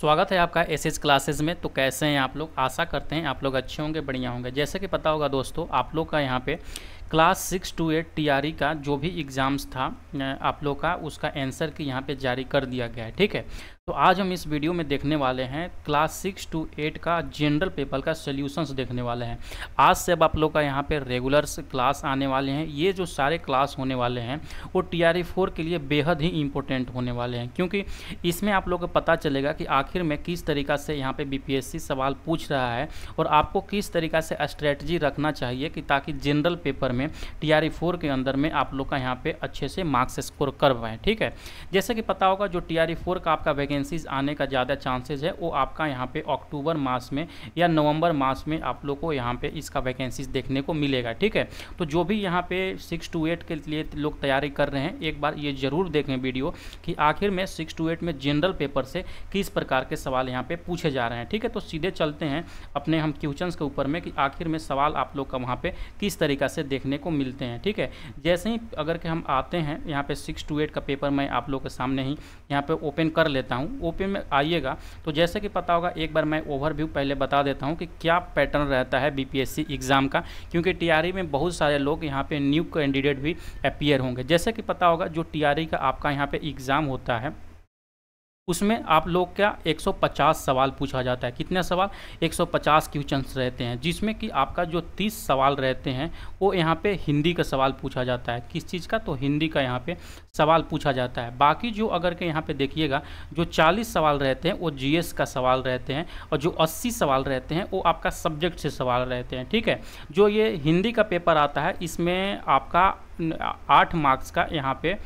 स्वागत है आपका एस एस क्लासेज में तो कैसे हैं आप लोग आशा करते हैं आप लोग अच्छे होंगे बढ़िया होंगे जैसे कि पता होगा दोस्तों आप लोग का यहाँ पे class six to eight T का जो भी एग्ज़ाम्स था आप लोग का उसका आंसर की यहाँ पे जारी कर दिया गया है ठीक है तो आज हम इस वीडियो में देखने वाले हैं क्लास सिक्स टू एट का जनरल पेपर का सोल्यूशंस देखने वाले हैं आज से अब आप लोग का यहाँ पे रेगुलर क्लास आने वाले हैं ये जो सारे क्लास होने वाले हैं वो टी आर फोर के लिए बेहद ही इंपॉर्टेंट होने वाले हैं क्योंकि इसमें आप लोग को पता चलेगा कि आखिर में किस तरीका से यहाँ पर बी सवाल पूछ रहा है और आपको किस तरीका से स्ट्रेटजी रखना चाहिए कि ताकि जनरल पेपर में टी आर फोर के अंदर में आप लोग का यहाँ पे अच्छे से मार्क्स स्कोर कर पाएँ ठीक है जैसे कि पता होगा जो टी आर फोर का आपका वैकेंसीज आने का ज़्यादा चांसेज है वो आपका यहाँ पे अक्टूबर मास में या नवंबर मास में आप लोग को यहाँ पे इसका वैकेंसीज देखने को मिलेगा ठीक है तो जो भी यहाँ पे सिक्स टू एट के लिए लोग तैयारी कर रहे हैं एक बार ये ज़रूर देखें वीडियो कि आखिर में सिक्स टू एट में जनरल पेपर से किस प्रकार के सवाल यहाँ पे पूछे जा रहे हैं ठीक है तो सीधे चलते हैं अपने हम क्वेश्चन के ऊपर में कि आखिर में सवाल आप लोग का वहाँ पर किस तरीका से देखने देखने को मिलते हैं ठीक है जैसे ही अगर के हम आते हैं यहाँ पे सिक्स टू एट का पेपर मैं आप लोग के सामने ही यहाँ पे ओपन कर लेता हूँ ओपन में आइएगा तो जैसे कि पता होगा एक बार मैं ओवरव्यू पहले बता देता हूँ कि क्या पैटर्न रहता है बी एग्ज़ाम का क्योंकि टी e में बहुत सारे लोग यहाँ पर न्यू कैंडिडेट भी अपियर होंगे जैसे कि पता होगा जो टी e का आपका यहाँ पे एग्ज़ाम होता है उसमें आप लोग क्या 150 सवाल पूछा जाता है कितने सवाल 150 क्वेश्चंस रहते हैं जिसमें कि आपका जो 30 सवाल रहते हैं वो यहाँ पे हिंदी का सवाल पूछा जाता है किस चीज़ का तो हिंदी का यहाँ पे सवाल पूछा जाता है बाकी जो अगर के यहाँ पे देखिएगा जो 40 सवाल रहते हैं वो जीएस का सवाल रहते हैं और जो अस्सी सवाल रहते हैं वो आपका सब्जेक्ट से सवाल रहते हैं ठीक है जो ये हिंदी का पेपर आता है इसमें आपका आठ मार्क्स का यहाँ पर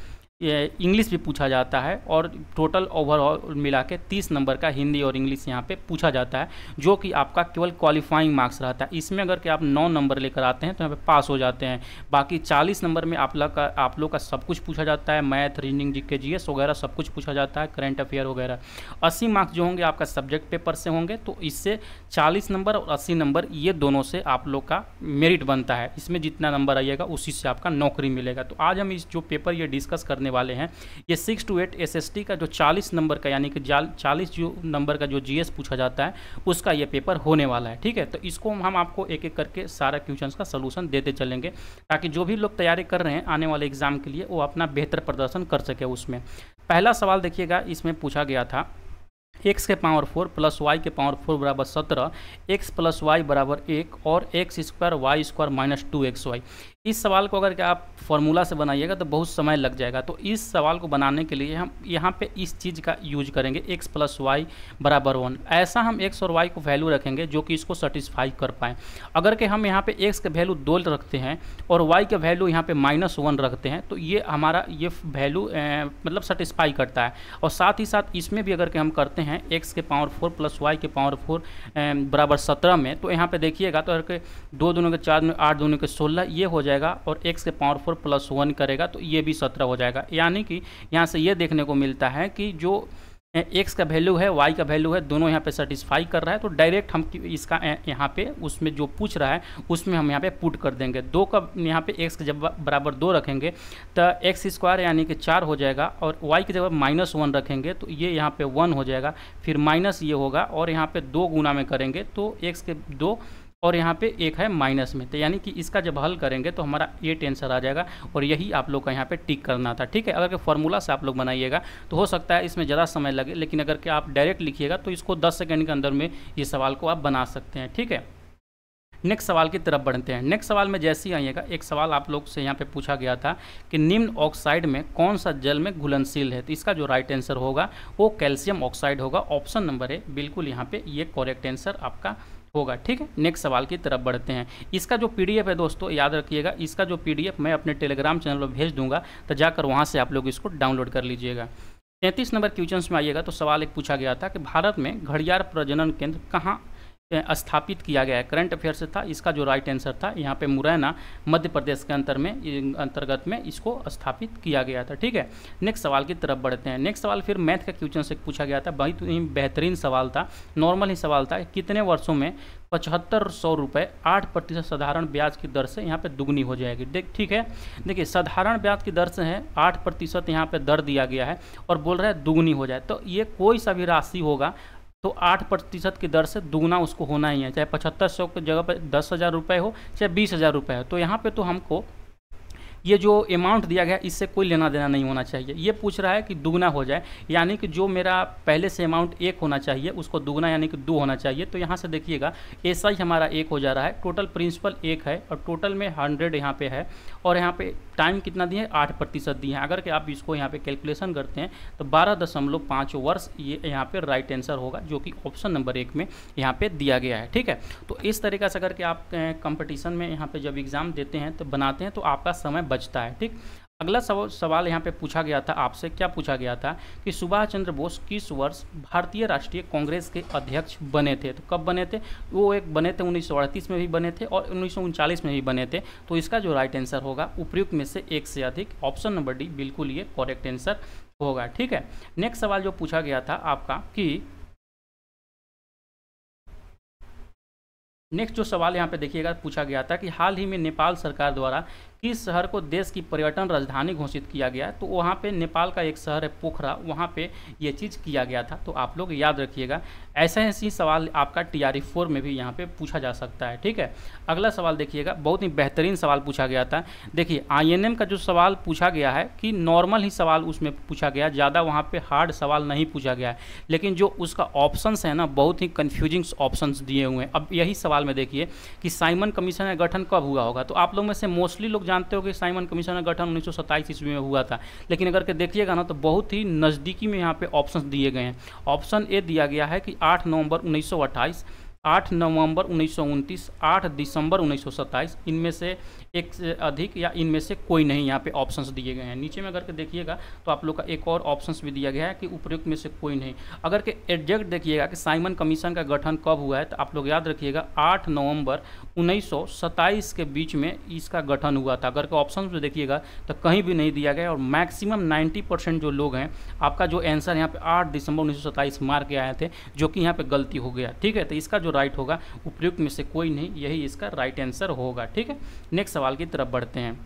इंग्लिश भी पूछा जाता है और टोटल ओवरऑल मिला के तीस नंबर का हिंदी और इंग्लिश यहाँ पे पूछा जाता है जो कि आपका केवल क्वालिफाइंग मार्क्स रहता है इसमें अगर कि आप नौ नंबर लेकर आते हैं तो यहाँ पे पास हो जाते हैं बाकी चालीस नंबर में आप लोग का आप लोग का सब कुछ पूछा जाता है मैथ रीजनिंग जी के जी एस वगैरह सब कुछ पूछा जाता है करेंट अफेयर वगैरह अस्सी मार्क्स जो होंगे आपका सब्जेक्ट पेपर से होंगे तो इससे चालीस नंबर और अस्सी नंबर ये दोनों से आप लोग का मेरिट बनता है इसमें जितना नंबर आइएगा उसी से आपका नौकरी मिलेगा तो आज हम इस जो पेपर ये डिस्कस करने वाले हैं ये सिक्स टू एट एस का जो चालीस नंबर का यानी कि चालीस जो नंबर का जो जी पूछा जाता है उसका ये पेपर होने वाला है ठीक है तो इसको हम आपको एक एक करके सारा क्वेश्चन का सोलूशन देते चलेंगे ताकि जो भी लोग तैयारी कर रहे हैं आने वाले एग्जाम के लिए वो अपना बेहतर प्रदर्शन कर सके उसमें पहला सवाल देखिएगा इसमें पूछा गया था x के पावर फोर प्लस वाई के पावर फोर बराबर सत्रह एक्स प्लस वाई बराबर एक और X square Y square minus two X Y इस सवाल को अगर आप फॉर्मूला से बनाइएगा तो बहुत समय लग जाएगा तो इस सवाल को बनाने के लिए हम यहाँ पे इस चीज़ का यूज करेंगे x प्लस वाई बराबर वन ऐसा हम x और y को वैल्यू रखेंगे जो कि इसको सेटिस्फाई कर पाएँ अगर के हम यहाँ पे x के वैल्यू दो रखते हैं और y के वैल्यू यहाँ पे माइनस वन रखते हैं तो ये हमारा ये वैल्यू मतलब सेटिस्फाई करता है और साथ ही साथ इसमें भी अगर के हम करते हैं एक्स के पावर फोर प्लस वाई के पावर फोर बराबर सत्रह में तो यहाँ पर देखिएगा तो अगर के दो दोनों के चार दोनों आठ दोनों के सोलह ये हो जाए जाएगा और x के पावर फोर प्लस वन करेगा तो ये भी सत्रह हो जाएगा यानी कि यहाँ से ये देखने को मिलता है कि जो x का वैल्यू है y का वैल्यू है दोनों यहाँ पे सेटिस्फाई कर रहा है तो डायरेक्ट हम इसका यहाँ पे उसमें जो पूछ रहा है उसमें हम यहाँ पे पुट कर देंगे दो का यहाँ पे x के जब बराबर दो रखेंगे तो एक्स स्क्वायर यानी कि चार हो जाएगा और y की जगह माइनस वन रखेंगे तो ये यहाँ पे वन हो जाएगा फिर माइनस ये होगा और यहाँ पे दो गुना में करेंगे तो एक्स के दो और यहाँ पे एक है माइनस में तो यानी कि इसका जब हल करेंगे तो हमारा एट आंसर आ जाएगा और यही आप लोग का यहाँ पे टिक करना था ठीक है अगर के फॉर्मूला से आप लोग बनाइएगा तो हो सकता है इसमें ज़्यादा समय लगे लेकिन अगर के आप डायरेक्ट लिखिएगा तो इसको दस सेकेंड के अंदर में ये सवाल को आप बना सकते हैं ठीक है नेक्स्ट सवाल की तरफ बढ़ते हैं नेक्स्ट सवाल में जैसे ही आइएगा एक सवाल आप लोग से यहाँ पे पूछा गया था कि निम्न ऑक्साइड में कौन सा जल में घुलनशील है तो इसका जो राइट आंसर होगा वो कैल्शियम ऑक्साइड होगा ऑप्शन नंबर है बिल्कुल यहाँ पे ये करेक्ट आंसर आपका होगा ठीक है नेक्स्ट सवाल की तरफ बढ़ते हैं इसका जो पीडीएफ है दोस्तों याद रखिएगा इसका जो पीडीएफ मैं अपने टेलीग्राम चैनल पर भेज दूंगा तो जाकर वहाँ से आप लोग इसको डाउनलोड कर लीजिएगा तैंतीस नंबर क्वेश्चन में आइएगा तो सवाल एक पूछा गया था कि भारत में घड़ियार प्रजनन केंद्र कहाँ स्थापित किया गया है करंट अफेयर्स था इसका जो राइट आंसर था यहाँ पे मुरैना मध्य प्रदेश के अंतर में अंतर्गत में इसको स्थापित किया गया था ठीक है नेक्स्ट सवाल की तरफ बढ़ते हैं नेक्स्ट सवाल फिर मैथ का क्वेश्चन से पूछा गया था बहुत ही बेहतरीन सवाल था नॉर्मल ही सवाल था कितने वर्षों में पचहत्तर सौ रुपये आठ प्रतिशत साधारण ब्याज की दर से यहाँ पे दुगनी हो जाएगी देख ठीक है देखिए साधारण ब्याज की दर से है आठ प्रतिशत यहाँ पे दर दिया गया है और बोल रहा है दुगनी हो जाए तो ये कोई सा भी राशि होगा तो आठ प्रतिशत की दर से दुगना उसको होना ही है चाहे पचहत्तर सौ की जगह पर दस हज़ार रुपये हो चाहे बीस हज़ार रुपये हो तो यहाँ पे तो हमको ये जो अमाउंट दिया गया इससे कोई लेना देना नहीं होना चाहिए ये पूछ रहा है कि दुगना हो जाए यानी कि जो मेरा पहले से अमाउंट एक होना चाहिए उसको दुगना यानी कि दो होना चाहिए तो यहाँ से देखिएगा एस हमारा एक हो जा रहा है टोटल प्रिंसिपल एक है और टोटल में हंड्रेड यहाँ पे है और यहाँ पे टाइम कितना दिए आठ प्रतिशत दिए हैं अगर कि आप इसको यहाँ पे कैलकुलेशन करते हैं तो बारह दशमलव पाँच वर्ष ये यहाँ पे राइट आंसर होगा जो कि ऑप्शन नंबर एक में यहाँ पे दिया गया है ठीक है तो इस तरीका से अगर कि आप कंपटीशन में यहाँ पे जब एग्ज़ाम देते हैं तो बनाते हैं तो आपका समय बचता है ठीक अगला सवाल यहाँ पे पूछा गया था आपसे क्या पूछा गया था कि सुभाष चंद्र बोस किस वर्ष भारतीय राष्ट्रीय कांग्रेस के अध्यक्ष बने थे तो कब बने थे वो एक बने थे उन्नीस में भी बने थे और उन्नीस में भी बने थे तो इसका जो राइट आंसर होगा उपयुक्त में से एक से अधिक ऑप्शन नंबर डी बिल्कुल ये करेक्ट आंसर होगा ठीक है नेक्स्ट सवाल जो पूछा गया था आपका कि नेक्स्ट जो सवाल यहाँ पे देखिएगा पूछा गया था कि हाल ही में नेपाल सरकार द्वारा किस शहर को देश की पर्यटन राजधानी घोषित किया गया तो वहाँ पे नेपाल का एक शहर है पोखरा वहाँ पे ये चीज़ किया गया था तो आप लोग याद रखिएगा ऐसे ऐसे ही सवाल आपका टी आर फोर में भी यहाँ पे पूछा जा सकता है ठीक है अगला सवाल देखिएगा बहुत ही बेहतरीन सवाल पूछा गया था देखिए आई का जो सवाल पूछा गया है कि नॉर्मल ही सवाल उसमें पूछा गया ज़्यादा वहाँ पर हार्ड सवाल नहीं पूछा गया लेकिन जो उसका ऑप्शंस है ना बहुत ही कन्फ्यूजिंग ऑप्शन दिए हुए हैं अब यही सवाल में देखिए कि साइमन कमीशन का गठन कब हुआ होगा तो आप लोग में से मोस्टली लोग जानते हो कि साइमन कमीशन का गठन उन्नीस ईस्वी में हुआ था लेकिन अगर के देखिएगा ना तो बहुत ही नज़दीकी में यहाँ पे ऑप्शन दिए गए हैं ऑप्शन ए दिया गया है कि आठ नवंबर उन्नीस आठ नवंबर उन्नीस आठ दिसंबर उन्नीस इनमें से एक से अधिक या इनमें से कोई नहीं यहाँ पे ऑप्शंस दिए गए हैं नीचे में अगर के देखिएगा तो आप लोग का एक और ऑप्शंस भी दिया गया है कि उपयुक्त में से कोई नहीं अगर के एडजेक्ट देखिएगा कि साइमन कमीशन का गठन कब हुआ है तो आप लोग याद रखिएगा आठ नवंबर उन्नीस के बीच में इसका गठन हुआ था अगर के ऑप्शन में देखिएगा तो कहीं भी नहीं दिया गया और मैक्सिमम नाइन्टी जो लोग हैं आपका जो आंसर यहाँ पे आठ दिसंबर उन्नीस मार के आए थे जो कि यहाँ पर गलती हो गया ठीक है तो इसका जो राइट होगा उपयुक्त में से कोई नहीं यही इसका राइट आंसर होगा ठीक है नेक्स्ट सवाल की तरफ बढ़ते हैं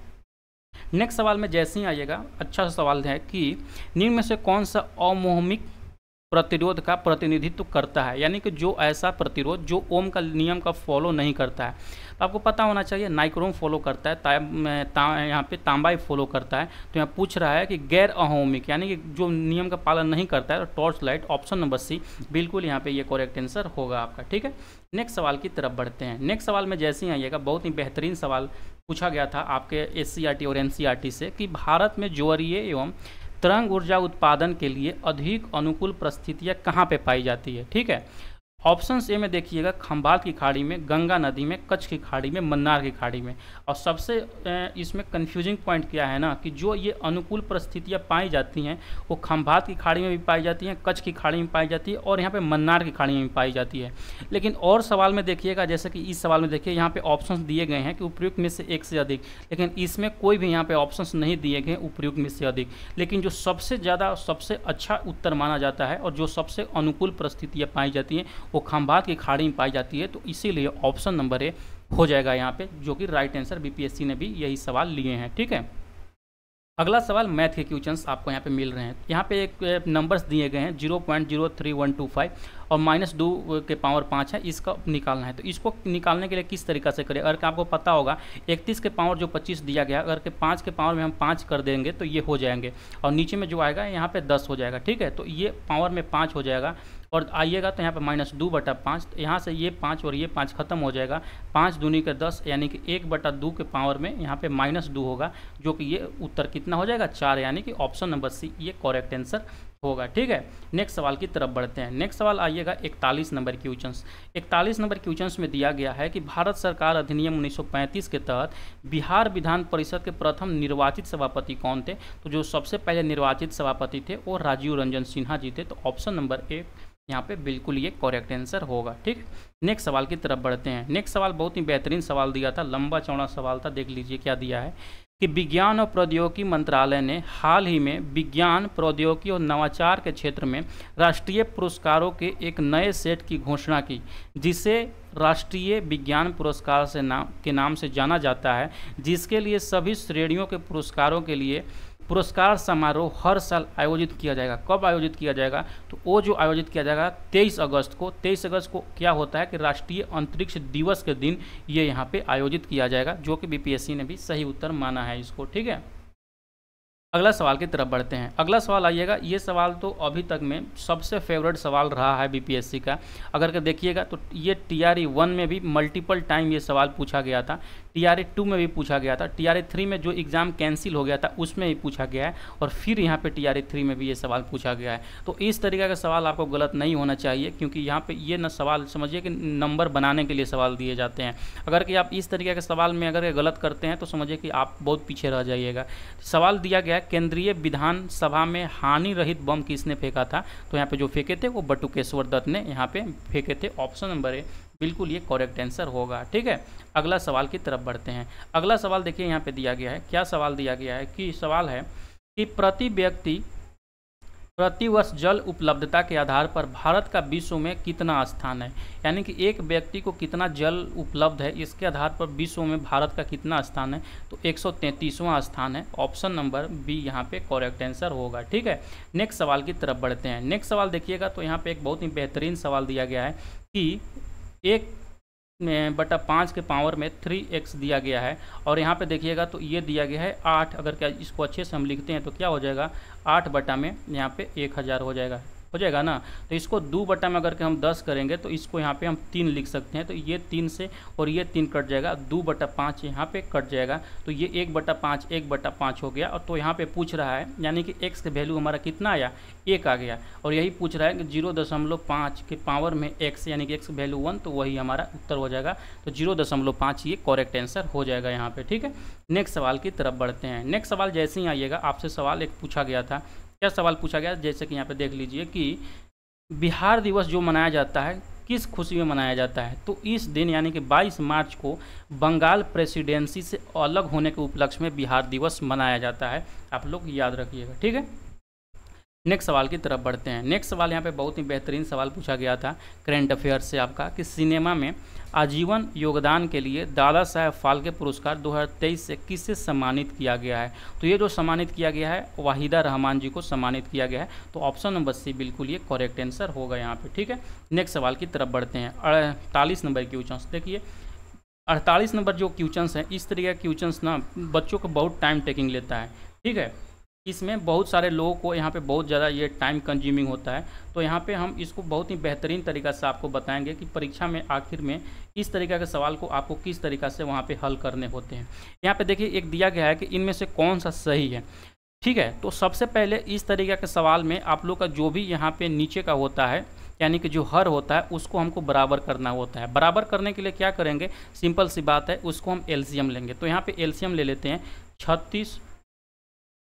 नेक्स्ट सवाल में जैसे ही आइएगा अच्छा सा सवाल है कि निम्न में से कौन सा अमोहमिक प्रतिरोध का प्रतिनिधित्व करता है यानी कि जो ऐसा प्रतिरोध जो ओम का नियम का फॉलो नहीं करता है तो आपको पता होना चाहिए नाइक्रोम फॉलो करता है ता, ता, यहाँ पे तांबाई फॉलो करता है तो यहाँ पूछ रहा है कि गैर अहोमिक यानी कि जो नियम का पालन नहीं करता है तो torch light option number C बिल्कुल यहाँ पे ये करेक्ट आंसर होगा आपका ठीक है नेक्स्ट सवाल की तरफ बढ़ते हैं नेक्स्ट सवाल में जैसे ही आइएगा बहुत ही बेहतरीन सवाल पूछा गया था आपके एस और एन से कि भारत में ज्वरीय एवं तरंग ऊर्जा उत्पादन के लिए अधिक अनुकूल परिस्थितियाँ कहाँ पर पाई जाती है ठीक है ऑप्शन ए में देखिएगा खम्भाल की खाड़ी में गंगा नदी में कच्छ की खाड़ी में मन्नार की खाड़ी में और सबसे इसमें कन्फ्यूजिंग पॉइंट क्या है ना कि जो ये अनुकूल परिस्थितियाँ पाई जाती हैं वो खम्भाल की खाड़ी में भी पाई जाती हैं कच्छ की खाड़ी में पाई जाती है और यहाँ पे मन्नार की खाड़ी में भी पाई जाती है लेकिन और सवाल में देखिएगा जैसे कि इस सवाल में देखिए यहाँ पर ऑप्शन दिए गए हैं कि उपयुक्त में से एक से अधिक लेकिन इसमें कोई भी यहाँ पर ऑप्शन नहीं दिए गए उपयुक्त में से अधिक लेकिन जो सबसे ज़्यादा सबसे अच्छा उत्तर माना जाता है और जो सबसे अनुकूल परिस्थितियाँ पाई जाती हैं वो खम्बात की खाड़ी में पाई जाती है तो इसीलिए ऑप्शन नंबर ए हो जाएगा यहाँ पे जो कि राइट आंसर बीपीएससी ने भी यही सवाल लिए हैं ठीक है अगला सवाल मैथ के क्वेश्चंस आपको यहाँ पे मिल रहे हैं यहाँ पे एक नंबर्स दिए गए हैं zero point zero three one two five और माइनस टू के पावर पाँच है इसका निकालना है तो इसको निकालने के लिए किस तरीका से करें अगर आपको पता होगा इकतीस के पावर जो पच्चीस दिया गया अगर के पाँच के पावर में हम पाँच कर देंगे तो ये हो जाएंगे और नीचे में जो आएगा यहाँ पर दस हो जाएगा ठीक है तो ये पावर में पाँच हो जाएगा और आइएगा तो यहाँ पर माइनस दो बटा पाँच तो यहाँ से ये पाँच और ये पाँच खत्म हो जाएगा पाँच दूनी के दस यानी कि एक बटा दो के पावर में यहाँ पे माइनस दो होगा जो कि ये उत्तर कितना हो जाएगा चार यानी कि ऑप्शन नंबर सी ये करेक्ट आंसर होगा ठीक है नेक्स्ट सवाल की तरफ बढ़ते हैं नेक्स्ट सवाल आइएगा इकतालीस नंबर क्वेश्चन इकतालीस नंबर क्वेश्चन में दिया गया है कि भारत सरकार अधिनियम 1935 के तहत बिहार विधान परिषद के प्रथम निर्वाचित सभापति कौन थे तो जो सबसे पहले निर्वाचित सभापति थे वो राजीव रंजन सिन्हा जी थे तो ऑप्शन नंबर ए यहाँ पे बिल्कुल ये करेक्ट आंसर होगा ठीक नेक्स्ट सवाल की तरफ बढ़ते हैं नेक्स्ट सवाल बहुत ही बेहतरीन सवाल दिया था लंबा चौड़ा सवाल था देख लीजिए क्या दिया है कि विज्ञान और प्रौद्योगिकी मंत्रालय ने हाल ही में विज्ञान प्रौद्योगिकी और नवाचार के क्षेत्र में राष्ट्रीय पुरस्कारों के एक नए सेट की घोषणा की जिसे राष्ट्रीय विज्ञान पुरस्कार से नाम के नाम से जाना जाता है जिसके लिए सभी श्रेणियों के पुरस्कारों के लिए पुरस्कार समारोह हर साल आयोजित किया जाएगा कब आयोजित किया जाएगा तो वो जो आयोजित किया जाएगा 23 अगस्त को 23 अगस्त को क्या होता है कि राष्ट्रीय अंतरिक्ष दिवस के दिन ये यहाँ पे आयोजित किया जाएगा जो कि बीपीएससी ने भी सही उत्तर माना है इसको ठीक है अगला सवाल की तरफ बढ़ते हैं अगला सवाल आइएगा ये सवाल तो अभी तक में सबसे फेवरेट सवाल रहा है बीपीएससी का अगर के देखिएगा तो ये टीआरई e वन में भी मल्टीपल टाइम ये सवाल पूछा गया था टी आर ए टू में भी पूछा गया था टी आर ए थ्री में जो एग्ज़ाम कैंसिल हो गया था उसमें भी पूछा गया है और फिर यहाँ पे टी आर ए थ्री में भी ये सवाल पूछा गया है तो इस तरीके का सवाल आपको गलत नहीं होना चाहिए क्योंकि यहाँ पे ये ना सवाल समझिए कि नंबर बनाने के लिए सवाल दिए जाते हैं अगर कि आप इस तरीके के सवाल में अगर गलत करते हैं तो समझिए कि आप बहुत पीछे रह जाइएगा सवाल दिया गया केंद्रीय विधानसभा में हानि रहित बम किसने फेंका था तो यहाँ पर जो फेंके थे वो बटुकेश्वर दत्त ने यहाँ पे फेंके थे ऑप्शन नंबर ए बिल्कुल ये करेक्ट आंसर होगा ठीक है अगला सवाल की तरफ बढ़ते हैं अगला सवाल देखिए यहाँ पे दिया गया है क्या सवाल दिया गया है कि सवाल है कि प्रति व्यक्ति प्रतिवर्ष जल उपलब्धता के आधार पर भारत का विश्व में कितना स्थान है यानी कि एक व्यक्ति को कितना जल उपलब्ध है इसके आधार पर विश्व में भारत का कितना स्थान है तो 133वां स्थान है ऑप्शन नंबर बी यहाँ पे करेक्ट आंसर होगा ठीक है नेक्स्ट सवाल की तरफ बढ़ते हैं नेक्स्ट सवाल देखिएगा तो यहाँ पे एक बहुत ही बेहतरीन सवाल दिया गया है कि एक में बटा पाँच के पावर में थ्री एक्स दिया गया है और यहाँ पे देखिएगा तो ये दिया गया है आठ अगर क्या इसको अच्छे से हम लिखते हैं तो क्या हो जाएगा आठ बटा में यहाँ पे एक हज़ार हो जाएगा हो जाएगा ना तो इसको दो बटा में अगर के हम दस करेंगे तो इसको यहाँ पे हम तीन लिख सकते हैं तो ये तीन से और ये तीन कट जाएगा दो बटा पाँच यहाँ पे कट जाएगा तो ये एक बटा पाँच एक बटा पाँच हो गया और तो यहाँ पे पूछ रहा है यानी कि एक्स का वैल्यू हमारा कितना आया एक आ गया और यही पूछ रहा है कि जीरो दशमलव पाँच के पावर में एक्स यानी कि एक्स वैल्यू वन तो वही हमारा उत्तर हो जाएगा तो जीरो दशमलव पाँच ये करेक्ट आंसर हो जाएगा यहाँ पे ठीक है नेक्स्ट सवाल की तरफ बढ़ते हैं नेक्स्ट सवाल जैसे ही आइएगा आपसे सवाल एक पूछा गया था क्या सवाल पूछा गया जैसे कि यहाँ पे देख लीजिए कि बिहार दिवस जो मनाया जाता है किस खुशी में मनाया जाता है तो इस दिन यानी कि 22 मार्च को बंगाल प्रेसिडेंसी से अलग होने के उपलक्ष्य में बिहार दिवस मनाया जाता है आप लोग याद रखिएगा ठीक है नेक्स्ट सवाल की तरफ बढ़ते हैं नेक्स्ट सवाल यहाँ पे बहुत ही बेहतरीन सवाल पूछा गया था करेंट अफेयर से आपका कि सिनेमा में आजीवन योगदान के लिए दादा साहेब फाल्के पुरस्कार 2023 से किससे सम्मानित किया गया है तो ये जो सम्मानित किया गया है वाहिदा रहमान जी को सम्मानित किया गया है तो ऑप्शन नंबर सी बिल्कुल ये करेक्ट आंसर होगा यहाँ पर ठीक है नेक्स्ट सवाल की तरफ बढ़ते हैं अड़तालीस नंबर क्वेश्चन देखिए अड़तालीस नंबर जो क्वेश्चन हैं इस तरह के क्वेश्चन ना बच्चों को बहुत टाइम टेकिंग लेता है ठीक है इसमें बहुत सारे लोगों को यहाँ पे बहुत ज़्यादा ये टाइम कंज्यूमिंग होता है तो यहाँ पे हम इसको बहुत ही बेहतरीन तरीका से आपको बताएंगे कि परीक्षा में आखिर में इस तरीका के सवाल को आपको किस तरीका से वहाँ पे हल करने होते हैं यहाँ पे देखिए एक दिया गया है कि इनमें से कौन सा सही है ठीक है तो सबसे पहले इस तरीके के सवाल में आप लोग का जो भी यहाँ पर नीचे का होता है यानी कि जो हर होता है उसको हमको बराबर करना होता है बराबर करने के लिए क्या करेंगे सिंपल सी बात है उसको हम एल्शियम लेंगे तो यहाँ पर एल्शियम ले लेते हैं छत्तीस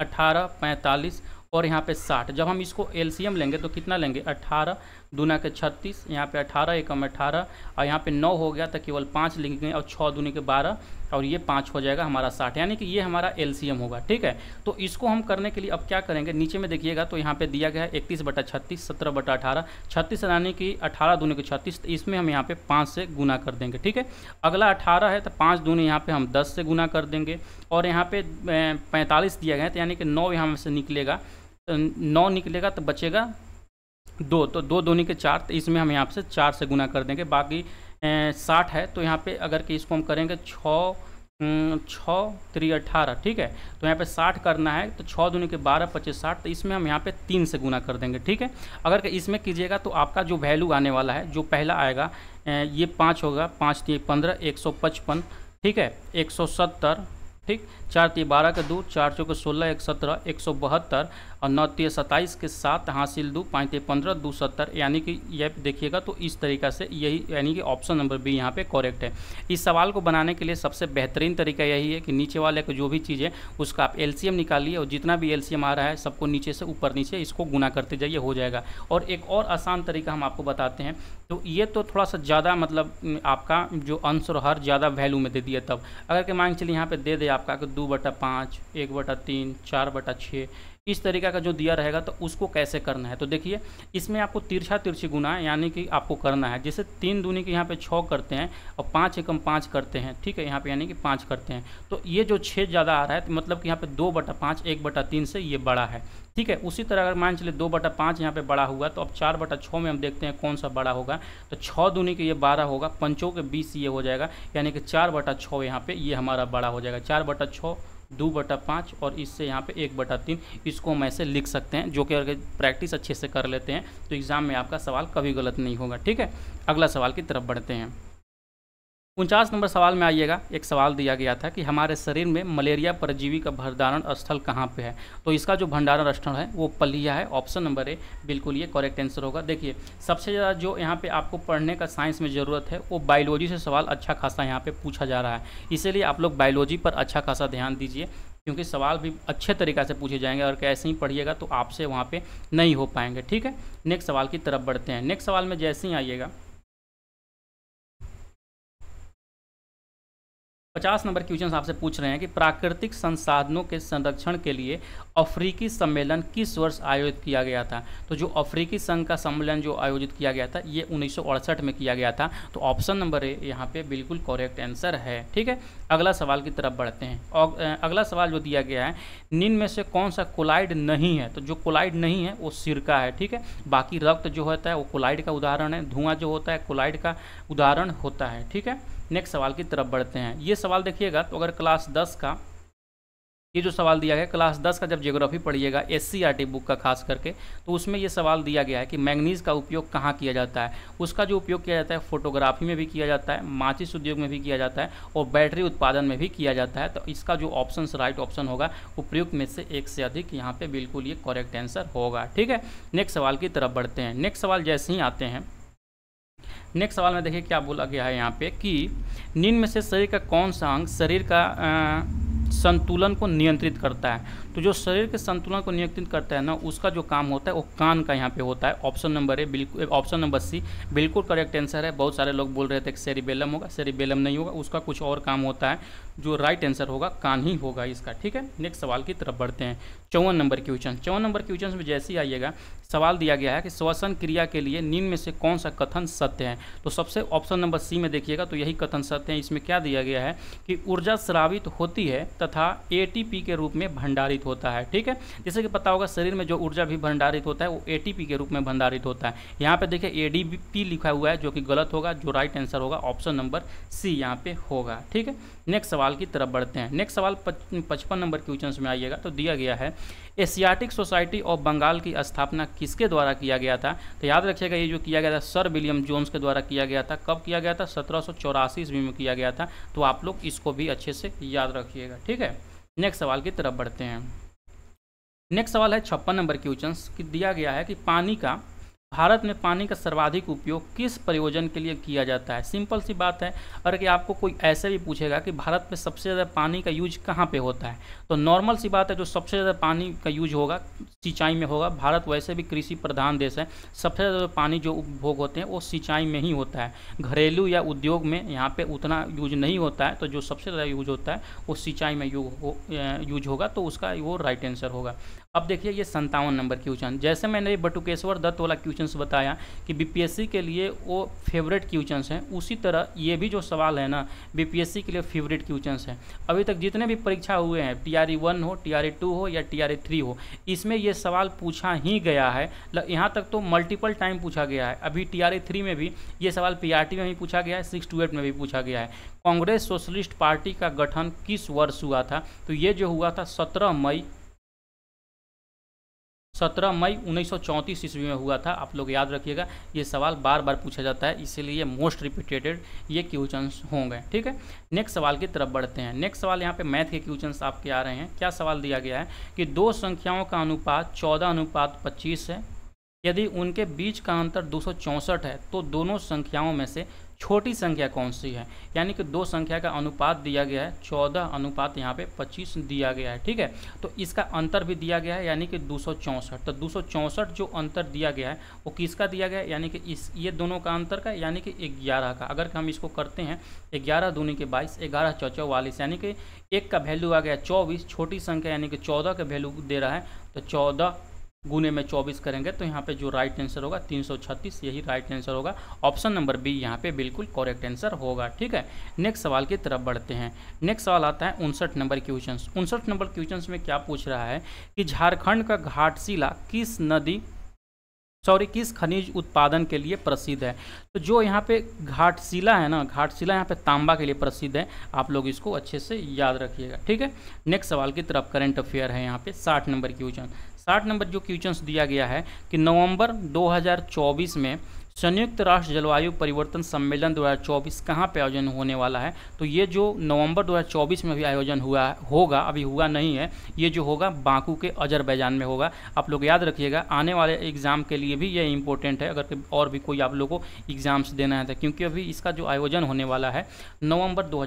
अठारह पैंतालीस और यहाँ पे साठ जब हम इसको एलसीएम लेंगे तो कितना लेंगे अट्ठारह दूना के छत्तीस यहाँ पे अठारह एकम अठारह और यहाँ पे नौ हो गया तो केवल पाँच लिख गए और छः दूनी के बारह और ये पाँच हो जाएगा हमारा साठ यानी कि ये हमारा एल होगा ठीक है तो इसको हम करने के लिए अब क्या करेंगे नीचे में देखिएगा तो यहाँ पे दिया गया है इकतीस बटा छत्तीस सत्रह बटा अठारह छत्तीस यानी कि अठारह दूनी के छत्तीस तो इसमें हम यहाँ पे पाँच से गुना कर देंगे ठीक है अगला अठारह है तो पाँच दूनी यहाँ पे हम दस से गुना कर देंगे और यहाँ पर पैंतालीस दिया गया है तो यानी कि नौ यहाँ से निकलेगा तो नौ निकलेगा तो बचेगा दो तो दो दोनी के चार तो इसमें हम यहाँ से चार से गुना कर देंगे बाकी साठ है तो यहाँ पे अगर कि इसको हम करेंगे छः हम्म, छः त्री अट्ठारह ठीक है तो यहाँ पे साठ करना है तो छः दोनों के बारह पच्चीस साठ तो इसमें हम यहाँ पे तीन से गुना कर देंगे ठीक है अगर इसमें कीजिएगा तो आपका जो वैल्यू आने वाला है जो पहला आएगा ये पाँच होगा पाँच तीन पंद्रह एक सौ पचपन ठीक है एक सौ सत्तर ठीक चार तीन बारह के दो चार चौके सोलह एक सत्रह एक सौ बहत्तर और नौ तीन सत्ताईस के साथ हासिल दो पाँच तीन पंद्रह दो सत्तर यानी कि ये देखिएगा तो इस तरीका से यही यानी कि ऑप्शन नंबर बी यहाँ पे करेक्ट है इस सवाल को बनाने के लिए सबसे बेहतरीन तरीका यही है कि नीचे वाले का जो भी चीज़ है उसका आप एल निकालिए और जितना भी एल आ रहा है सबको नीचे से ऊपर नीचे इसको गुना करते जाइए हो जाएगा और एक और आसान तरीका हम आपको बताते हैं तो ये तो थोड़ा सा ज़्यादा मतलब आपका जो आंसर हर ज़्यादा वैल्यू में दे दिया तब अगर के मांग चलिए यहाँ पर दे दे आपका दो दो बटा पाँच एक बटा तीन चार बटा छः इस तरीका का जो दिया रहेगा तो उसको कैसे करना है तो देखिए इसमें आपको तिरछा तिरछी गुना यानी कि आपको करना है जैसे तीन दूनी के यहाँ पे छः करते हैं और पाँच एकम पाँच करते हैं ठीक है यहाँ पे यानी कि पाँच करते हैं तो ये जो छः ज़्यादा आ रहा है तो मतलब कि यहाँ पे दो बटा पाँच एक बटा तीन से ये बड़ा है ठीक है उसी तरह अगर मान चले दो बटा पाँच यहाँ पे बड़ा हुआ तो अब चार बटा छः में हम देखते हैं कौन सा बड़ा होगा तो छः दूनी के ये बारह होगा पंचों के बीस ये हो जाएगा यानी कि चार बटा छः यहाँ पे ये हमारा बड़ा हो जाएगा चार बटा छः दो बटा पाँच और इससे यहाँ पे एक बटा तीन इसको हम ऐसे लिख सकते हैं जो कि अगर प्रैक्टिस अच्छे से कर लेते हैं तो एग्ज़ाम में आपका सवाल कभी गलत नहीं होगा ठीक है अगला सवाल की तरफ बढ़ते हैं उनचास नंबर सवाल में आइएगा एक सवाल दिया गया था कि हमारे शरीर में मलेरिया परजीवी का भंडारण स्थल कहाँ पे है तो इसका जो भंडारण स्थल है वो पलिया है ऑप्शन नंबर ए बिल्कुल ये करेक्ट आंसर होगा देखिए सबसे ज़्यादा जो यहाँ पे आपको पढ़ने का साइंस में ज़रूरत है वो बायोलॉजी से सवाल अच्छा खासा यहाँ पर पूछा जा रहा है इसीलिए आप लोग बायोलॉजी पर अच्छा खासा ध्यान दीजिए क्योंकि सवाल भी अच्छे तरीक़ा से पूछे जाएंगे और कैसे ही पढ़िएगा तो आपसे वहाँ पर नहीं हो पाएंगे ठीक है नेक्स्ट सवाल की तरफ बढ़ते हैं नेक्स्ट सवाल में जैसे ही आइएगा पचास नंबर क्वेश्चन आपसे पूछ रहे हैं कि प्राकृतिक संसाधनों के संरक्षण के लिए अफ्रीकी सम्मेलन किस वर्ष आयोजित किया गया था तो जो अफ्रीकी संघ का सम्मेलन जो आयोजित किया गया था ये उन्नीस में किया गया था तो ऑप्शन नंबर ए यहाँ पे बिल्कुल करेक्ट आंसर है ठीक है अगला सवाल की तरफ बढ़ते हैं अगला सवाल जो दिया गया है निम्न में से कौन सा कोलाइड नहीं है तो जो कोलाइड नहीं है वो सिरका है ठीक है बाकी रक्त जो होता है वो कोलाइड का उदाहरण है धुआं जो होता है कोलाइड का उदाहरण होता है ठीक है नेक्स्ट सवाल की तरफ बढ़ते हैं ये सवाल देखिएगा तो अगर क्लास दस का ये जो सवाल दिया गया क्लास दस का जब जियोग्राफी पढ़िएगा एस बुक e का खास करके तो उसमें ये सवाल दिया गया है कि मैंगनीज़ का उपयोग कहाँ किया जाता है उसका जो उपयोग किया जाता है फोटोग्राफी में भी किया जाता है माचिस उद्योग में भी किया जाता है और बैटरी उत्पादन में भी किया जाता है तो इसका जो ऑप्शन राइट ऑप्शन होगा उपयुक्त में से एक से अधिक यहाँ पर बिल्कुल ये करेक्ट आंसर होगा ठीक है नेक्स्ट सवाल की तरफ बढ़ते हैं नेक्स्ट सवाल जैसे ही आते हैं नेक्स्ट सवाल में देखिए क्या बोला गया है यहाँ पे कि निम्न में से शरीर का कौन सा अंग शरीर का आ, संतुलन को नियंत्रित करता है तो जो शरीर के संतुलन को नियंत्रित करता है ना उसका जो काम होता है वो कान का यहाँ पे होता है ऑप्शन नंबर ए बिल्कुल ऑप्शन नंबर सी बिल्कुल करेक्ट आंसर है बहुत सारे लोग बोल रहे थे कि सेरिबेलम होगा सेरिबेलम नहीं होगा उसका कुछ और काम होता है जो राइट आंसर होगा कान ही होगा इसका ठीक है नेक्स्ट सवाल की तरफ बढ़ते हैं चौवन नंबर क्वेश्चन चौवन नंबर क्वेश्चन में जैसे ही आइएगा सवाल दिया गया है कि श्वसन क्रिया के लिए निम्न में से कौन सा कथन सत्य है तो सबसे ऑप्शन नंबर सी में देखिएगा तो यही कथन सत्य है इसमें क्या दिया गया है कि ऊर्जा श्रावित होती है तथा ए के रूप में भंडारित भंडारित होता है ठीक है जैसे कि पता होगा शरीर में जो ऊर्जा भी भंडारित होता है वो ए के रूप में भंडारित होता है यहाँ पर देखिए ए लिखा हुआ है जो कि गलत होगा जो राइट आंसर होगा ऑप्शन नंबर सी यहाँ पर होगा ठीक है नेक्स्ट सवाल की तरफ बढ़ते हैं नेक्स्ट सवाल पचपन नंबर क्वेश्चन में आइएगा तो दिया गया है एशियाटिक सोसाइटी ऑफ बंगाल की स्थापना किसके द्वारा किया गया था तो याद रखिएगा ये जो किया गया था सर विलियम जोन्स के द्वारा किया गया था कब किया गया था सत्रह सौ ईस्वी में किया गया था तो आप लोग इसको भी अच्छे से याद रखिएगा ठीक है नेक्स्ट सवाल की तरफ बढ़ते हैं नेक्स्ट सवाल है छप्पन नंबर क्वेश्चन कि दिया गया है कि पानी का भारत में पानी का सर्वाधिक उपयोग किस प्रयोजन के लिए किया जाता है सिंपल सी बात है और कि आपको कोई ऐसे भी पूछेगा कि भारत में सबसे ज़्यादा पानी का यूज कहाँ पे होता है तो नॉर्मल सी बात है जो सबसे ज़्यादा पानी का यूज होगा सिंचाई में होगा भारत वैसे भी कृषि प्रधान देश है सबसे ज़्यादा पानी जो उपभोग होते हैं वो सिंचाई में ही होता है घरेलू या उद्योग में यहाँ पर उतना यूज नहीं होता है तो जो सबसे ज़्यादा यूज होता है वो सिंचाई में यूज होगा तो उसका वो राइट आंसर होगा अब देखिए ये संतावन नंबर क्वेश्चन जैसे मैंने बटुकेश्वर दत्त वाला क्वेश्चन बताया कि बीपीएससी के लिए वो फेवरेट क्वेश्चन हैं उसी तरह ये भी जो सवाल है ना बीपीएससी के लिए फेवरेट क्वेश्चन हैं अभी तक जितने भी परीक्षा हुए हैं टी आर वन हो टी आर टू हो या टी आर थ्री हो इसमें ये सवाल पूछा ही गया है यहाँ तक तो मल्टीपल टाइम पूछा गया है अभी टी आर थ्री में भी ये सवाल पी आर टी में भी पूछा गया है सिक्स टू एट में भी पूछा गया है कांग्रेस सोशलिस्ट पार्टी का गठन किस वर्ष हुआ था तो ये जो हुआ था सत्रह मई सत्रह मई उन्नीस सौ ईस्वी में हुआ था आप लोग याद रखिएगा ये सवाल बार बार पूछा जाता है इसीलिए मोस्ट रिपीटेटेड ये क्वेश्चन होंगे ठीक है नेक्स्ट सवाल की तरफ बढ़ते हैं नेक्स्ट सवाल यहाँ पे मैथ के क्वेश्चन आपके आ रहे हैं क्या सवाल दिया गया है कि दो संख्याओं का अनुपात चौदह अनुपात पच्चीस है यदि उनके बीच का अंतर दो है तो दोनों संख्याओं में से छोटी संख्या कौन सी है यानी कि दो संख्या का अनुपात दिया गया है चौदह अनुपात यहाँ पे पच्चीस दिया गया है ठीक है तो इसका अंतर भी दिया गया है यानी कि दो सौ चौंसठ तो दो सौ चौंसठ जो अंतर दिया गया है वो किसका दिया गया है यानी कि इस ये दोनों का अंतर का यानी कि ग्यारह का अगर हम इसको करते हैं ग्यारह दूनी के बाईस ग्यारह चौ चौवालीस यानी कि एक का वैल्यू आ गया चौबीस छोटी संख्या यानी कि चौदह का वैल्यू दे रहा है तो चौदह गुने में 24 करेंगे तो यहाँ पे जो राइट आंसर होगा 336 यही राइट आंसर होगा ऑप्शन नंबर बी यहाँ पे बिल्कुल करेक्ट आंसर होगा ठीक है नेक्स्ट सवाल की तरफ बढ़ते हैं नेक्स्ट सवाल आता है उनसठ नंबर क्वेश्चन उनसठ नंबर क्वेश्चन में क्या पूछ रहा है कि झारखंड का घाटशिला किस नदी सॉरी किस खनिज उत्पादन के लिए प्रसिद्ध है तो जो यहाँ पे घाटशिला है ना घाटशिला यहाँ पे तांबा के लिए प्रसिद्ध है आप लोग इसको अच्छे से याद रखिएगा ठीक है नेक्स्ट सवाल की तरफ करंट अफेयर है यहाँ पे साठ नंबर क्वेश्चन साठ नंबर जो क्वेश्चन दिया गया है कि नवंबर 2024 में संयुक्त राष्ट्र जलवायु परिवर्तन सम्मेलन 2024 कहाँ पर आयोजन होने वाला है तो ये जो नवंबर 2024 में अभी आयोजन हुआ होगा अभी हुआ नहीं है ये जो होगा बाकू के अजरबैजान में होगा आप लोग याद रखिएगा आने वाले एग्ज़ाम के लिए भी ये इम्पोर्टेंट है अगर और भी कोई आप लोगों को एग्ज़ाम्स देना है तो क्योंकि अभी इसका जो आयोजन होने वाला है नवम्बर दो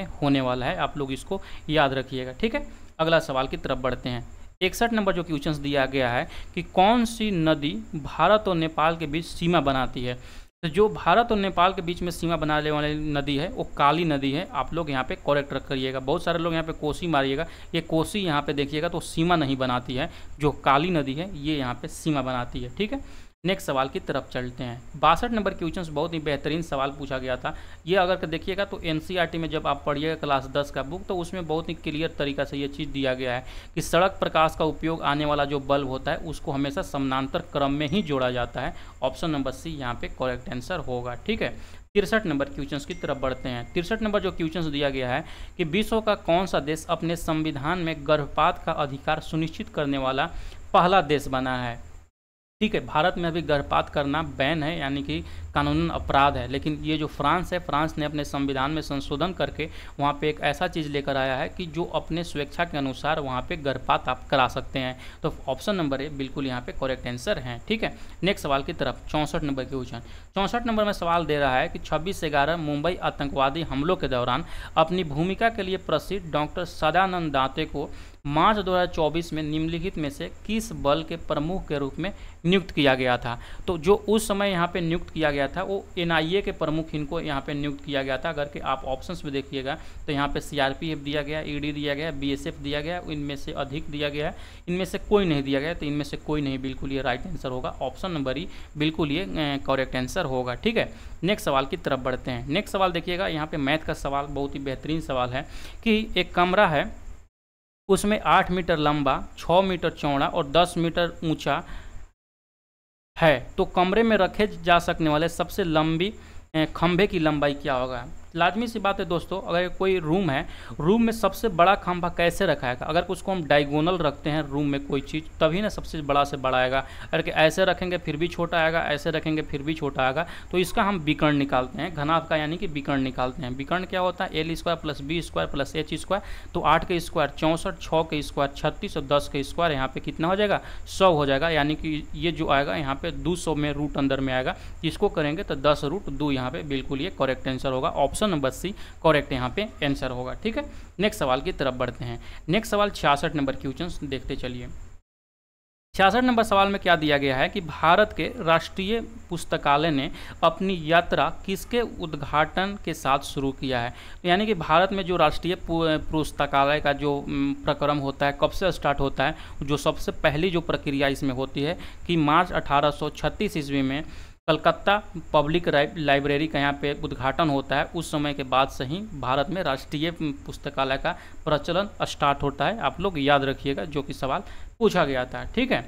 में होने वाला है आप लोग इसको याद रखिएगा ठीक है अगला सवाल की तरफ बढ़ते हैं इकसठ नंबर जो क्वेश्चन दिया गया है कि कौन सी नदी भारत और नेपाल के बीच सीमा बनाती है तो जो भारत और नेपाल के बीच में सीमा बनाने वाली नदी है वो काली नदी है आप लोग यहाँ पे करेक्ट करिएगा बहुत सारे लोग यहाँ पे कोसी मारिएगा ये कोसी यहाँ पे देखिएगा तो सीमा नहीं बनाती है जो काली नदी है ये यहाँ पे सीमा बनाती है ठीक है नेक्स्ट सवाल की तरफ चलते हैं बासठ नंबर क्वेश्चन बहुत ही बेहतरीन सवाल पूछा गया था ये अगर देखिएगा तो एन में जब आप पढ़िएगा क्लास दस का बुक तो उसमें बहुत ही क्लियर तरीका से ये चीज़ दिया गया है कि सड़क प्रकाश का उपयोग आने वाला जो बल्ब होता है उसको हमेशा समानांतर क्रम में ही जोड़ा जाता है ऑप्शन नंबर सी यहाँ पे करेक्ट आंसर होगा ठीक है तिरसठ नंबर क्वेश्चन की तरफ बढ़ते हैं तिरसठ नंबर जो क्वेश्चन दिया गया है कि विश्व का कौन सा देश अपने संविधान में गर्भपात का अधिकार सुनिश्चित करने वाला पहला देश बना है ठीक है भारत में अभी गर्भपात करना बैन है यानी कि कानूनन अपराध है लेकिन ये जो फ्रांस है फ्रांस ने अपने संविधान में संशोधन करके वहाँ पे एक ऐसा चीज़ लेकर आया है कि जो अपने स्वेच्छा के अनुसार वहाँ पे गर्भपात आप करा सकते हैं तो ऑप्शन नंबर ए बिल्कुल यहाँ पे करेक्ट आंसर है ठीक है नेक्स्ट सवाल की तरफ चौंसठ नंबर के क्वेश्चन चौंसठ नंबर में सवाल दे रहा है कि छब्बीस ग्यारह मुंबई आतंकवादी हमलों के दौरान अपनी भूमिका के लिए प्रसिद्ध डॉक्टर सदानंद दाते को मार्च 2024 में निम्नलिखित में से किस बल के प्रमुख के रूप में नियुक्त किया गया था तो जो उस समय यहाँ पे नियुक्त किया गया था वो एनआईए के प्रमुख इनको यहाँ पे नियुक्त किया गया था अगर के आप ऑप्शंस में देखिएगा तो यहाँ पे सीआरपीएफ दिया गया ईडी e दिया गया बीएसएफ दिया गया इनमें से अधिक दिया गया इनमें से कोई नहीं दिया गया तो इनमें से कोई नहीं बिल्कुल ये राइट आंसर होगा ऑप्शन नंबर ही बिल्कुल ये करेक्ट आंसर होगा ठीक है नेक्स्ट सवाल की तरफ बढ़ते हैं नेक्स्ट सवाल देखिएगा यहाँ पे मैथ का सवाल बहुत ही बेहतरीन सवाल है कि एक कमरा है उसमें आठ मीटर लंबा छः मीटर चौड़ा और दस मीटर ऊंचा है तो कमरे में रखे जा सकने वाले सबसे लंबी खंभे की लंबाई क्या होगा लाजमी सी बात है दोस्तों अगर कोई रूम है रूम में सबसे बड़ा खंभा कैसे रखाएगा अगर उसको हम डायगोनल रखते हैं रूम में कोई चीज़ तभी ना सबसे बड़ा से बड़ा आएगा अगर ऐसे रखेंगे फिर भी छोटा आएगा ऐसे रखेंगे फिर भी छोटा आएगा तो इसका हम विकर्ण निकालते हैं घनाभ का यानी कि विकर्ण निकालते हैं विकर्ण क्या होता है L square plus B square plus H square तो आठ के स्क्वायर चौंसठ छः के स्क्वायर छत्तीस और दस के स्क्वायर यहाँ पे कितना हो जाएगा सौ हो जाएगा यानी कि ये जो आएगा यहाँ पे दो में रूट अंदर में आएगा इसको करेंगे तो दस रूट दो यहाँ पे बिल्कुल ये करेक्ट आंसर होगा option option number C correct यहाँ पे आंसर होगा ठीक है नेक्स्ट सवाल की तरफ बढ़ते हैं नेक्स्ट सवाल छियासठ नंबर क्वेश्चन देखते चलिए छियासठ नंबर सवाल में क्या दिया गया है कि भारत के राष्ट्रीय पुस्तकालय ने अपनी यात्रा किसके उद्घाटन के साथ शुरू किया है तो यानी कि भारत में जो राष्ट्रीय पुस्तकालय का जो प्रक्रम होता है कब से स्टार्ट होता है जो सबसे पहली जो प्रक्रिया इसमें होती है कि मार्च अठारह ईस्वी में कलकत्ता पब्लिक लाइब्रेरी का यहाँ पे उद्घाटन होता है उस समय के बाद से ही भारत में राष्ट्रीय पुस्तकालय का प्रचलन स्टार्ट होता है आप लोग याद रखिएगा जो कि सवाल पूछा गया था ठीक है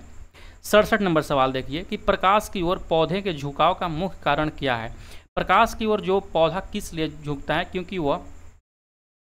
सड़सठ नंबर सवाल देखिए कि प्रकाश की ओर पौधे के झुकाव का मुख्य कारण क्या है प्रकाश की ओर जो पौधा किस लिए झुकता है क्योंकि वह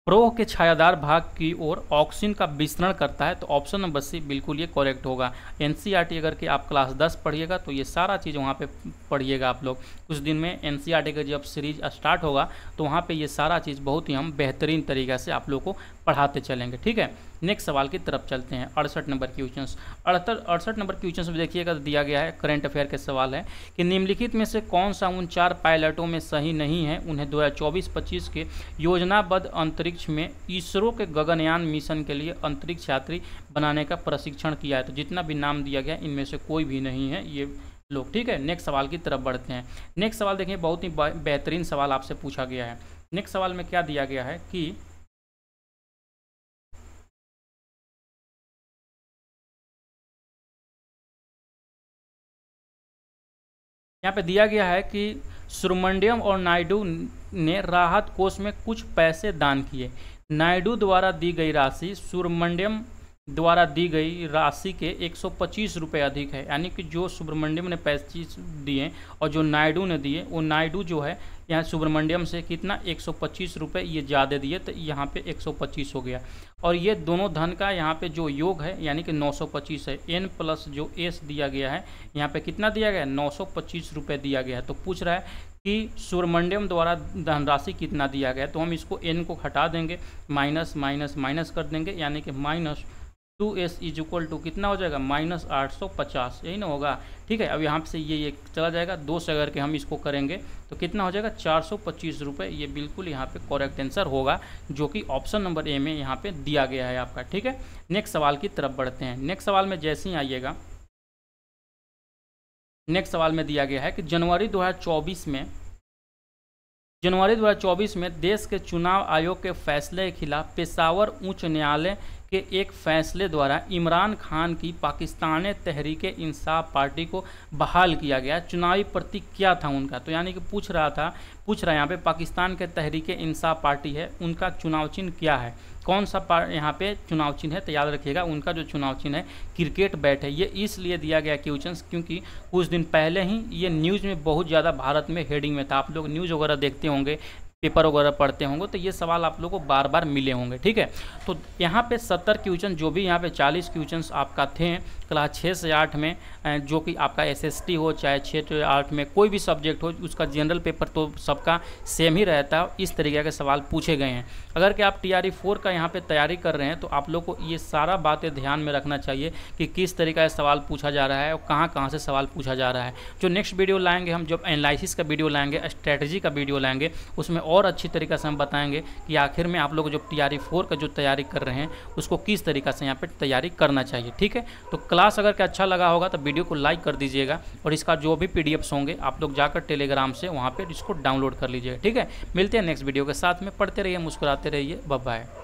प्रोह के छायादार भाग की ओर ऑक्सीजन का विस्तरण करता है तो ऑप्शन नंबर सी बिल्कुल ये करेक्ट होगा एन e अगर के आप क्लास दस पढ़िएगा तो ये सारा चीज़ वहाँ पे पढ़िएगा आप लोग कुछ दिन में एन e का जब सीरीज स्टार्ट होगा तो वहाँ पे ये सारा चीज़ बहुत ही हम बेहतरीन तरीके से आप लोग को पढ़ाते चलेंगे ठीक है नेक्स्ट सवाल की तरफ चलते हैं अड़सठ नंबर क्वेश्चन अड़तर अड़सठ नंबर क्वेश्चन में देखिएगा दिया गया है करंट अफेयर के सवाल है कि निम्नलिखित में से कौन सा उन चार पायलटों में सही नहीं है उन्हें दो हज़ार के योजनाबद्ध अंतरिक्ष में इसरो के गगनयान मिशन के लिए अंतरिक्ष यात्री बनाने का प्रशिक्षण किया है तो जितना भी नाम दिया गया इनमें से कोई भी नहीं है ये लोग ठीक है नेक्स्ट सवाल की तरफ बढ़ते हैं नेक्स्ट सवाल देखिए बहुत ही बेहतरीन सवाल आपसे पूछा गया है नेक्स्ट सवाल में क्या दिया गया है कि यहाँ पे दिया गया है कि सुरमंडियम और नायडू ने राहत कोष में कुछ पैसे दान किए नायडू द्वारा दी गई राशि सुरमंडियम द्वारा दी गई राशि के एक सौ अधिक है यानी कि जो सुब्रमण्यम ने पैंतीस दिए और जो नायडू ने दिए वो नायडू जो है यहाँ सुब्रमण्यम से कितना एक सौ ये ज़्यादा दिए तो यहाँ पे 125 हो गया और ये दोनों धन का यहाँ पे जो योग है यानी कि 925 है एन प्लस जो एस दिया गया है यहाँ पे कितना दिया गया है नौ दिया गया है तो पूछ रहा है कि सुब्रमण्यम द्वारा धनराशि कितना दिया गया तो हम इसको एन को हटा देंगे माइनस माइनस माइनस कर देंगे यानी कि minus two S is equal to कितना हो जाएगा माइनस आठ सौ पचास यही ना होगा ठीक है अब यहाँ से ये ये चला जाएगा दो से अगर के हम इसको करेंगे तो कितना हो जाएगा चार सौ पच्चीस रुपये ये बिल्कुल यहाँ पे करेक्ट आंसर होगा जो कि ऑप्शन नंबर ए में यहाँ पे दिया गया है आपका ठीक है नेक्स्ट सवाल की तरफ बढ़ते हैं नेक्स्ट सवाल में जैसे ही आइएगा नेक्स्ट सवाल में दिया गया है कि जनवरी चौबीस में जनवरी चौबीस में देश के चुनाव आयोग के फैसले के खिलाफ पेशावर उच्च न्यायालय के एक फैसले द्वारा इमरान खान की पाकिस्तान तहरीक इंसाफ पार्टी को बहाल किया गया चुनावी प्रतीक क्या था उनका तो यानी कि पूछ रहा था पूछ रहा है यहाँ पे पाकिस्तान के तहरीक इंसाफ पार्टी है उनका चुनाव चिन्ह क्या है कौन सा पार यहाँ पे चुनाव चिन्ह है तो याद रखिएगा उनका जो चुनाव चिन्ह है क्रिकेट बैट है ये इसलिए दिया गया क्वेश्चन क्योंकि कुछ दिन पहले ही ये न्यूज़ में बहुत ज़्यादा भारत में हेडिंग में था आप लोग न्यूज़ वगैरह देखते होंगे पेपर वगैरह पढ़ते होंगे तो ये सवाल आप लोगों को बार बार मिले होंगे ठीक है तो यहाँ पे सत्तर क्वेश्चन जो भी यहाँ पे चालीस क्वेश्चन आपका थे क्लास छः से आठ में जो कि आपका एसएसटी हो चाहे छः से आठ में कोई भी सब्जेक्ट हो उसका जनरल पेपर तो सबका सेम ही रहता है इस तरीके के सवाल पूछे गए हैं अगर कि आप टी आर फोर का यहाँ पर तैयारी कर रहे हैं तो आप लोग को ये सारा बातें ध्यान में रखना चाहिए कि किस तरीका का सवाल पूछा जा रहा है और कहाँ कहाँ से सवाल पूछा जा रहा है जो नेक्स्ट वीडियो लाएंगे हम जब एनालिसिस का वीडियो लाएंगे स्ट्रैटेजी का वीडियो लाएंगे उसमें और अच्छी तरीके से हम बताएंगे कि आखिर में आप लोग जो टी आर फोर का जो तैयारी कर रहे हैं उसको किस तरीके से यहाँ पर तैयारी करना चाहिए ठीक है तो क्लास अगर के अच्छा लगा होगा तो वीडियो को लाइक कर दीजिएगा और इसका जो भी पी होंगे आप लोग जाकर टेलीग्राम से वहाँ पर इसको डाउनलोड कर लीजिएगा ठीक है मिलते हैं नेक्स्ट वीडियो के साथ में पढ़ते रहिए मुस्कुराते रहिए बाय